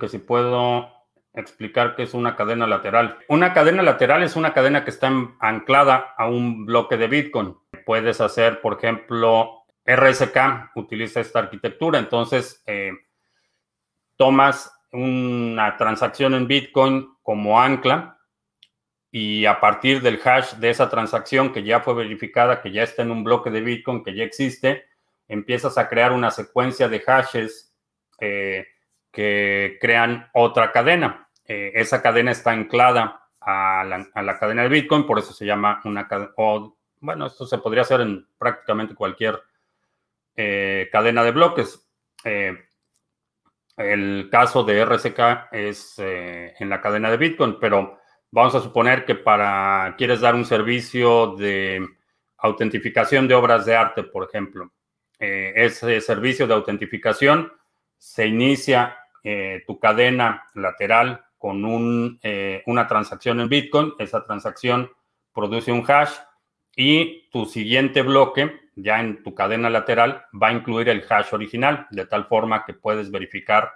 que si puedo explicar qué es una cadena lateral. Una cadena lateral es una cadena que está anclada a un bloque de Bitcoin. Puedes hacer, por ejemplo, RSK utiliza esta arquitectura. Entonces, eh, tomas una transacción en Bitcoin como ancla y a partir del hash de esa transacción que ya fue verificada, que ya está en un bloque de Bitcoin, que ya existe, empiezas a crear una secuencia de hashes. Eh, que crean otra cadena. Eh, esa cadena está anclada a la, cadena de Bitcoin, por eso se llama una cadena, bueno, esto se podría hacer en prácticamente cualquier eh, cadena de bloques. Eh, el caso de RSK es en la cadena de Bitcoin, pero vamos a suponer que para quieres dar un servicio de autentificación de obras de arte, por ejemplo. ese servicio de autentificación se inicia eh, tu cadena lateral con un, eh, una transacción en Bitcoin, esa transacción produce un hash y tu siguiente bloque, ya en tu cadena lateral, va a incluir el hash original, de tal forma que puedes verificar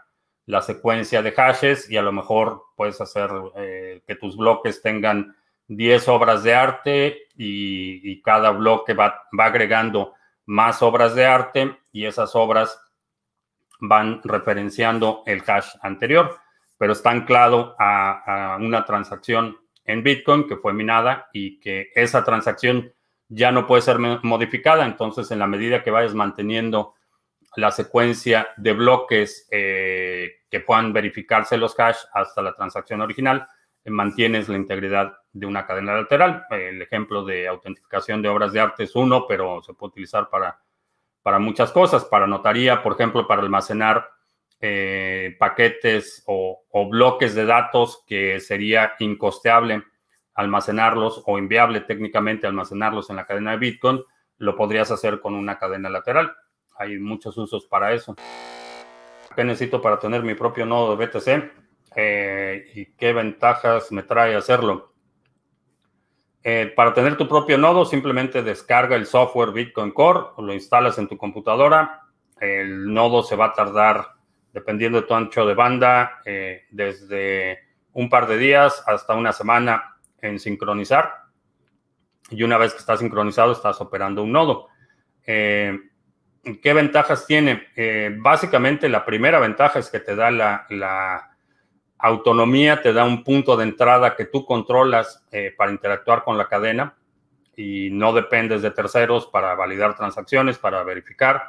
la secuencia de hashes y a lo mejor puedes hacer eh, que tus bloques tengan 10 obras de arte y, cada bloque va agregando más obras de arte y esas obras van referenciando el hash anterior, pero está anclado a, una transacción en Bitcoin que fue minada y que esa transacción ya no puede ser modificada. Entonces, en la medida que vayas manteniendo la secuencia de bloques eh, que puedan verificarse los hash hasta la transacción original, eh, mantienes la integridad de una cadena lateral. El ejemplo de autentificación de obras de arte es uno, pero se puede utilizar para para muchas cosas, para notaría, por ejemplo, para almacenar eh, paquetes o, bloques de datos que sería incosteable almacenarlos o inviable técnicamente almacenarlos en la cadena de Bitcoin, lo podrías hacer con una cadena lateral. Hay muchos usos para eso. ¿Qué necesito para tener mi propio nodo de BTC? Eh, ¿Y qué ventajas me trae hacerlo? Eh, para tener tu propio nodo, simplemente descarga el software Bitcoin Core, o lo instalas en tu computadora. El nodo se va a tardar, dependiendo de tu ancho de banda, eh, desde un par de días hasta una semana en sincronizar. Y una vez que está sincronizado, estás operando un nodo. Eh, ¿Qué ventajas tiene? básicamente, la primera ventaja es que te da la Autonomía te da un punto de entrada que tú controlas eh, para interactuar con la cadena y no dependes de terceros para validar transacciones, para verificar.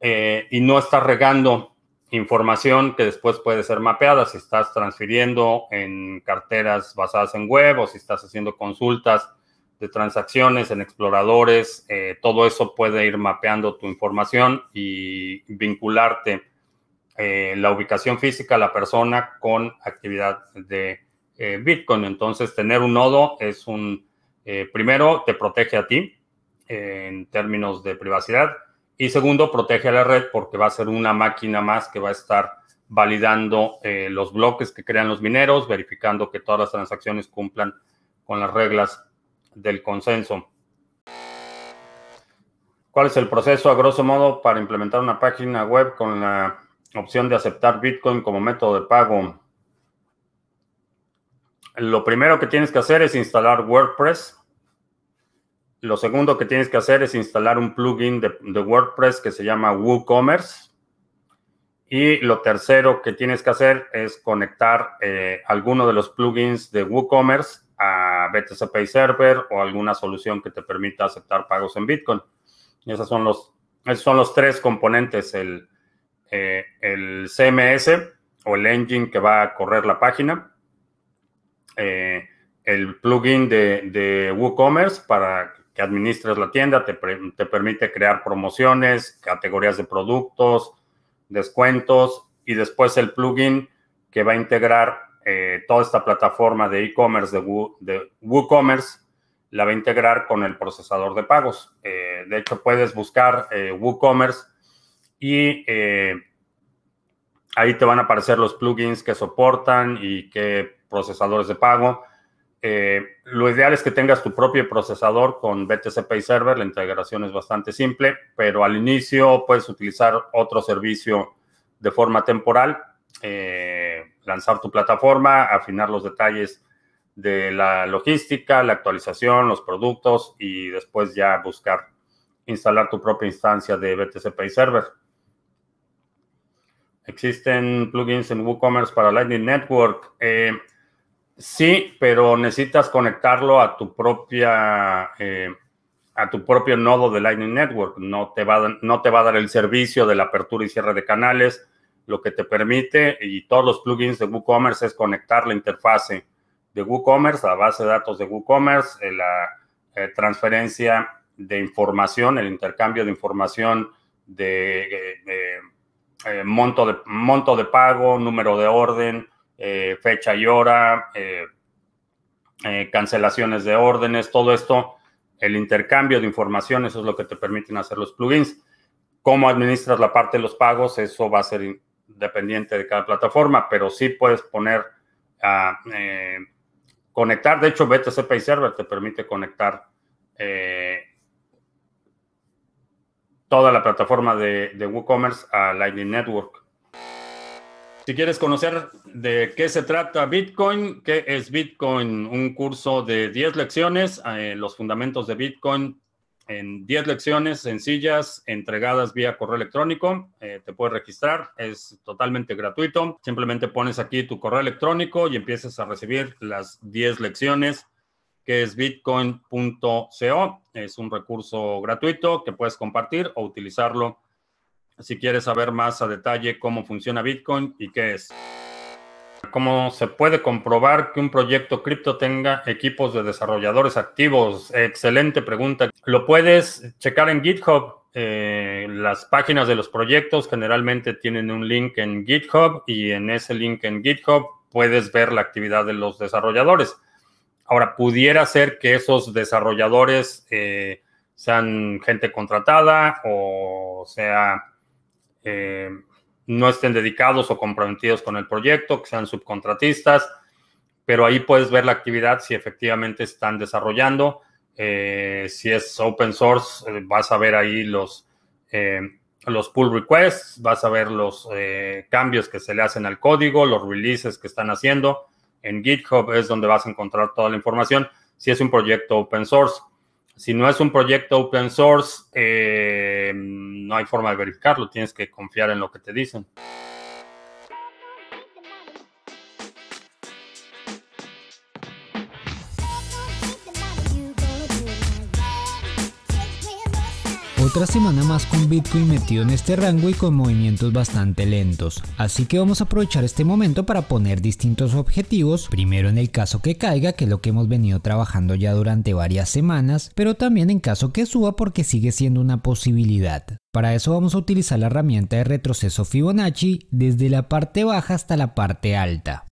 Eh, y no estás regando información que después puede ser mapeada si estás transfiriendo en carteras basadas en web o si estás haciendo consultas de transacciones en exploradores, eh, todo eso puede ir mapeando tu información y vincularte eh, la ubicación física de la persona con actividad de eh, Bitcoin. Entonces, tener un nodo es un, eh, primero, te protege a ti en términos de privacidad y segundo, protege a la red porque va a ser una máquina más que va a estar validando los bloques que crean los mineros, verificando que todas las transacciones cumplan con las reglas del consenso. ¿Cuál es el proceso a grosso modo para implementar una página web con la Opción de aceptar Bitcoin como método de pago. Lo primero que tienes que hacer es instalar WordPress. Lo segundo que tienes que hacer es instalar un plugin de, WordPress que se llama WooCommerce. Y lo tercero que tienes que hacer es conectar eh, alguno de los plugins de WooCommerce a BTC Pay Server o alguna solución que te permita aceptar pagos en Bitcoin. esos son los, son los tres componentes, el, eh, el CMS o el engine que va a correr la página, eh, el plugin de, WooCommerce para que administres la tienda, te, permite crear promociones, categorías de productos, descuentos y después el plugin que va a integrar eh, toda esta plataforma de e-commerce de, WooCommerce la va a integrar con el procesador de pagos. de hecho, puedes buscar WooCommerce y eh, ahí te van a aparecer los plugins que soportan y qué procesadores de pago. Eh, lo ideal es que tengas tu propio procesador con BTCP Pay Server. La integración es bastante simple, pero al inicio puedes utilizar otro servicio de forma temporal, eh, lanzar tu plataforma, afinar los detalles de la logística, la actualización, los productos y después ya buscar instalar tu propia instancia de BTCP Pay Server. Existen plugins en WooCommerce para Lightning Network. Eh, sí, pero necesitas conectarlo a tu propia eh, a tu propio nodo de Lightning Network. No te, va, no te va a dar el servicio de la apertura y cierre de canales. Lo que te permite y todos los plugins de WooCommerce es conectar la interfase de WooCommerce a base de datos de WooCommerce, eh, la transferencia de información, el intercambio de información de eh, monto, de, monto de pago, número de orden, eh, fecha y hora, eh, cancelaciones de órdenes, todo esto, el intercambio de información, eso es lo que te permiten hacer los plugins. Cómo administras la parte de los pagos, eso va a ser independiente de cada plataforma, pero sí puedes poner ah, conectar. De hecho, BTC Pay Server te permite conectar toda la plataforma de, WooCommerce a Lightning Network. Si quieres conocer de qué se trata Bitcoin, qué es Bitcoin, un curso de 10 lecciones, eh, los fundamentos de Bitcoin en 10 lecciones sencillas entregadas vía correo electrónico. Eh, te puedes registrar, es totalmente gratuito. Simplemente pones aquí tu correo electrónico y empiezas a recibir las 10 lecciones que es bitcoin.co. Es un recurso gratuito que puedes compartir o utilizarlo si quieres saber más a detalle cómo funciona Bitcoin y qué es. ¿Cómo se puede comprobar que un proyecto cripto tenga equipos de desarrolladores activos? Excelente pregunta. Lo puedes checar en GitHub. Eh, las páginas de los proyectos generalmente tienen un link en GitHub y en ese link en GitHub puedes ver la actividad de los desarrolladores. Ahora, pudiera ser que esos desarrolladores eh, sean gente contratada o sea, eh, no estén dedicados o comprometidos con el proyecto, que sean subcontratistas, pero ahí puedes ver la actividad si efectivamente están desarrollando. Eh, si es open source, vas a ver ahí los, los pull requests, vas a ver los cambios que se le hacen al código, los releases que están haciendo en GitHub es donde vas a encontrar toda la información si es un proyecto open source. Si no es un proyecto open source, eh, no hay forma de verificarlo, tienes que confiar en lo que te dicen. Otra semana más con Bitcoin metido en este rango y con movimientos bastante lentos, así que vamos a aprovechar este momento para poner distintos objetivos, primero en el caso que caiga, que es lo que hemos venido trabajando ya durante varias semanas, pero también en caso que suba porque sigue siendo una posibilidad. Para eso vamos a utilizar la herramienta de retroceso Fibonacci desde la parte baja hasta la parte alta.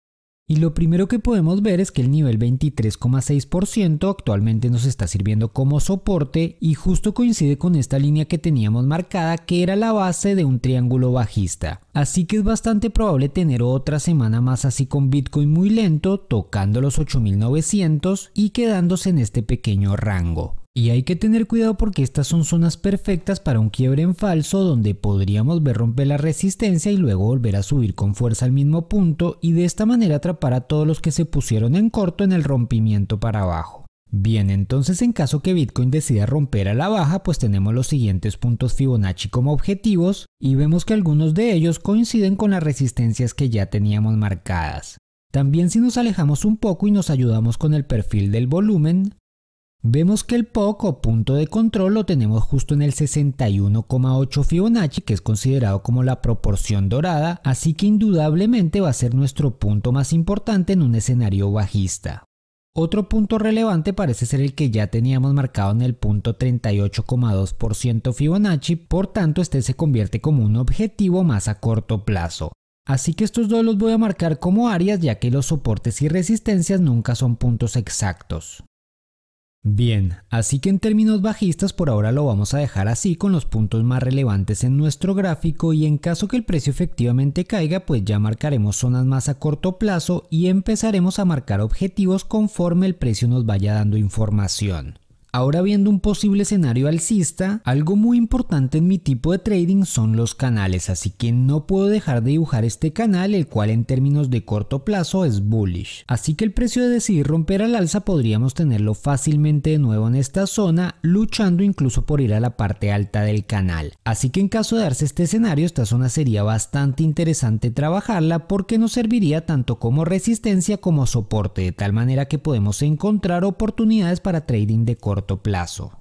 Y lo primero que podemos ver es que el nivel 23,6% actualmente nos está sirviendo como soporte y justo coincide con esta línea que teníamos marcada que era la base de un triángulo bajista. Así que es bastante probable tener otra semana más así con Bitcoin muy lento, tocando los 8900 y quedándose en este pequeño rango. Y hay que tener cuidado porque estas son zonas perfectas para un quiebre en falso donde podríamos ver romper la resistencia y luego volver a subir con fuerza al mismo punto y de esta manera atrapar a todos los que se pusieron en corto en el rompimiento para abajo. Bien, entonces en caso que Bitcoin decida romper a la baja, pues tenemos los siguientes puntos Fibonacci como objetivos y vemos que algunos de ellos coinciden con las resistencias que ya teníamos marcadas. También si nos alejamos un poco y nos ayudamos con el perfil del volumen, Vemos que el POC o punto de control lo tenemos justo en el 61,8 Fibonacci, que es considerado como la proporción dorada, así que indudablemente va a ser nuestro punto más importante en un escenario bajista. Otro punto relevante parece ser el que ya teníamos marcado en el punto 38,2% Fibonacci, por tanto este se convierte como un objetivo más a corto plazo. Así que estos dos los voy a marcar como áreas ya que los soportes y resistencias nunca son puntos exactos. Bien, así que en términos bajistas por ahora lo vamos a dejar así con los puntos más relevantes en nuestro gráfico y en caso que el precio efectivamente caiga pues ya marcaremos zonas más a corto plazo y empezaremos a marcar objetivos conforme el precio nos vaya dando información. Ahora viendo un posible escenario alcista, algo muy importante en mi tipo de trading son los canales, así que no puedo dejar de dibujar este canal, el cual en términos de corto plazo es bullish. Así que el precio de decidir romper al alza podríamos tenerlo fácilmente de nuevo en esta zona, luchando incluso por ir a la parte alta del canal. Así que en caso de darse este escenario, esta zona sería bastante interesante trabajarla porque nos serviría tanto como resistencia como soporte, de tal manera que podemos encontrar oportunidades para trading de corto plazo.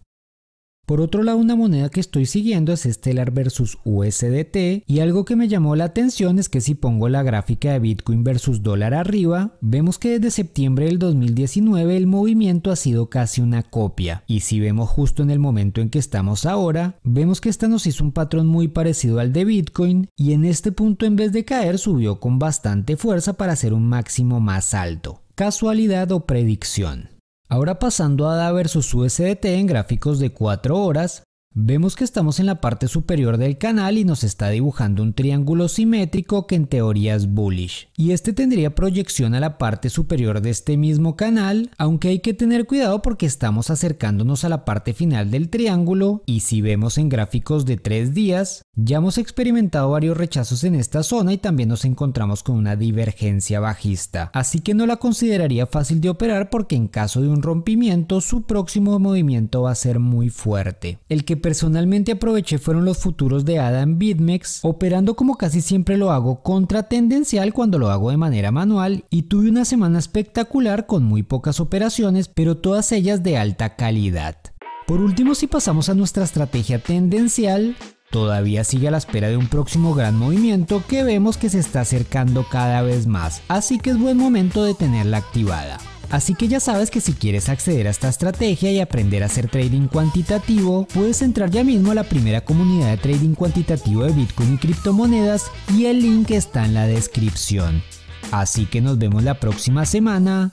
Por otro lado, una moneda que estoy siguiendo es Stellar versus USDT y algo que me llamó la atención es que si pongo la gráfica de Bitcoin versus dólar arriba, vemos que desde septiembre del 2019 el movimiento ha sido casi una copia y si vemos justo en el momento en que estamos ahora, vemos que esta nos hizo un patrón muy parecido al de Bitcoin y en este punto en vez de caer subió con bastante fuerza para hacer un máximo más alto. ¿Casualidad o predicción? Ahora pasando a DA versus USDT en gráficos de 4 horas, Vemos que estamos en la parte superior del canal y nos está dibujando un triángulo simétrico que en teoría es bullish. Y este tendría proyección a la parte superior de este mismo canal, aunque hay que tener cuidado porque estamos acercándonos a la parte final del triángulo y si vemos en gráficos de 3 días, ya hemos experimentado varios rechazos en esta zona y también nos encontramos con una divergencia bajista, así que no la consideraría fácil de operar porque en caso de un rompimiento su próximo movimiento va a ser muy fuerte. El que personalmente aproveché fueron los futuros de Adam Bitmex, operando como casi siempre lo hago contra tendencial cuando lo hago de manera manual y tuve una semana espectacular con muy pocas operaciones, pero todas ellas de alta calidad. Por último, si pasamos a nuestra estrategia tendencial, Todavía sigue a la espera de un próximo gran movimiento que vemos que se está acercando cada vez más, así que es buen momento de tenerla activada. Así que ya sabes que si quieres acceder a esta estrategia y aprender a hacer trading cuantitativo, puedes entrar ya mismo a la primera comunidad de trading cuantitativo de Bitcoin y criptomonedas y el link está en la descripción. Así que nos vemos la próxima semana.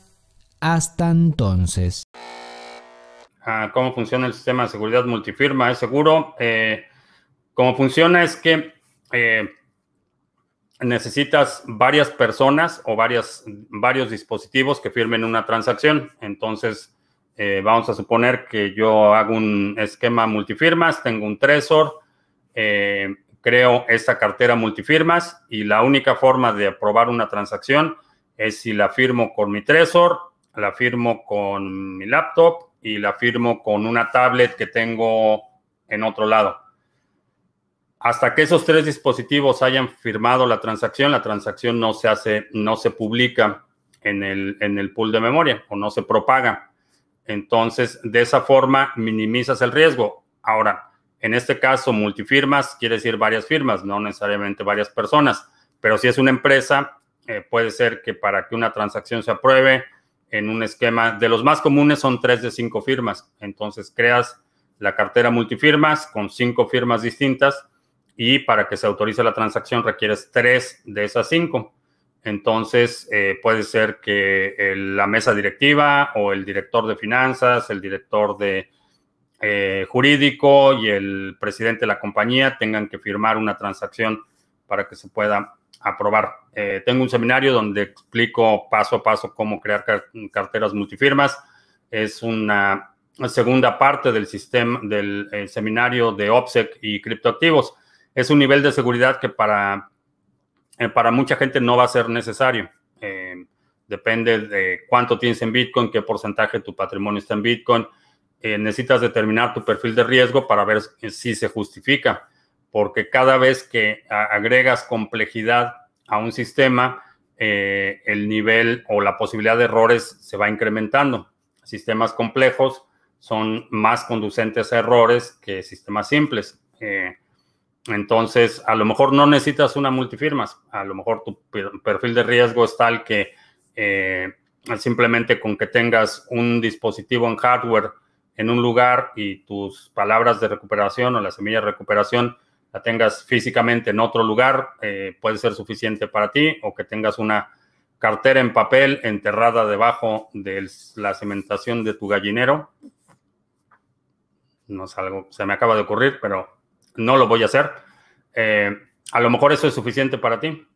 Hasta entonces. Ah, ¿Cómo funciona el sistema de seguridad multifirma? ¿Es seguro? Eh, ¿Cómo funciona? Es que... Eh, necesitas varias personas o varios dispositivos que firmen una transacción. Entonces, eh, vamos a suponer que yo hago un esquema multifirmas, tengo un tresor. Eh, creo esta cartera multifirmas y la única forma de aprobar una transacción es si la firmo con mi tresor, la firmo con mi laptop y la firmo con una tablet que tengo en otro lado. Hasta que esos tres dispositivos hayan firmado la transacción, la transacción no se hace, no se publica en el, en el pool de memoria o no se propaga. Entonces, de esa forma minimizas el riesgo. Ahora, en este caso, multifirmas quiere decir varias firmas, no necesariamente varias personas, pero si es una empresa, eh, puede ser que para que una transacción se apruebe en un esquema de los más comunes son tres de cinco firmas. Entonces creas la cartera multifirmas con cinco firmas distintas y para que se autorice la transacción requieres tres de esas cinco. Entonces, eh, puede ser que la mesa directiva o el director de finanzas, el director de eh, jurídico y el presidente de la compañía tengan que firmar una transacción para que se pueda aprobar. Eh, tengo un seminario donde explico paso a paso cómo crear carteras multifirmas. Es una segunda parte del sistema del seminario de OPSEC y criptoactivos es un nivel de seguridad que para, eh, para mucha gente no va a ser necesario. Eh, depende de cuánto tienes en Bitcoin, qué porcentaje de tu patrimonio está en Bitcoin. Eh, necesitas determinar tu perfil de riesgo para ver si se justifica, porque cada vez que agregas complejidad a un sistema, el nivel o la posibilidad de errores se va incrementando. Sistemas complejos son más conducentes a errores que sistemas simples. Entonces, a lo mejor no necesitas una multifirmas, a lo mejor tu perfil de riesgo es tal que eh, simplemente con que tengas un dispositivo en hardware en un lugar y tus palabras de recuperación o la semilla de recuperación la tengas físicamente en otro lugar, eh, puede ser suficiente para ti o que tengas una cartera en papel enterrada debajo de la cementación de tu gallinero. No es algo, se me acaba de ocurrir, pero no lo voy a hacer. Eh, a lo mejor eso es suficiente para ti.